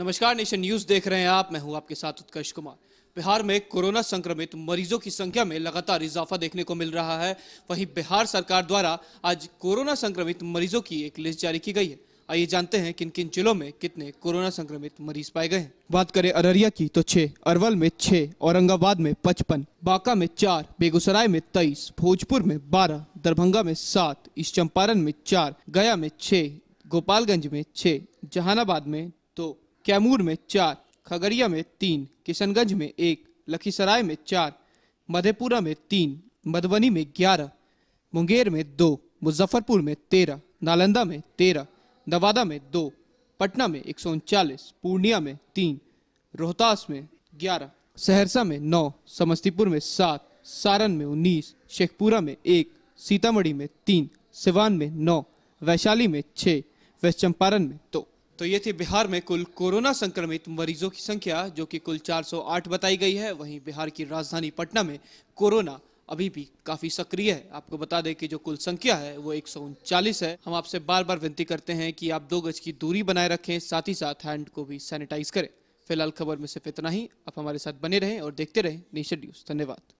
नमस्कार nation news देख रहे हैं आप मैं हूं आपके साथ उत्कर्ष कुमार बिहार में कोरोना संक्रमित मरीजों की संख्या में लगातार इजाफा देखने को मिल रहा है वहीं बिहार सरकार द्वारा आज कोरोना संक्रमित मरीजों की एक लिस्ट जारी की गई है आइए जानते हैं किन किन जिलों में कितने कोरोना संक्रमित मरीज पाए गए हैं बात करें अररिया की तो छह अरवल में छह औरंगाबाद में पचपन बांका में चार बेगूसराय में तेईस भोजपुर में बारह दरभंगा में सात ईस्ट चंपारण में चार गया में छह गोपालगंज में छह जहानाबाद में दो तो, कैमूर में चार खगड़िया में तीन किशनगंज में एक लखीसराय में चार मधेपुरा में तीन मधुबनी में ग्यारह मुंगेर में दो मुजफ्फरपुर में तेरह नालंदा में तेरह नवादा में दो पटना में एक पूर्णिया में तीन रोहतास में ग्यारह सहरसा में नौ समस्तीपुर में सात सारण में उन्नीस शेखपुरा में एक सीतामढ़ी में तीन सिवान में नौ वैशाली में छः वेस्ट चंपारण में दो तो। तो ये थी बिहार में कुल कोरोना संक्रमित मरीजों की संख्या जो कि कुल 408 बताई गई है वहीं बिहार की राजधानी पटना में कोरोना अभी भी काफी सक्रिय है आपको बता दें कि जो कुल संख्या है वो एक है हम आपसे बार बार विनती करते हैं कि आप दो गज की दूरी बनाए रखें साथ ही साथ हैंड को भी सैनिटाइज करें फिलहाल खबर में सिर्फ इतना ही आप हमारे साथ बने रहें और देखते रहें नेशन न्यूज धन्यवाद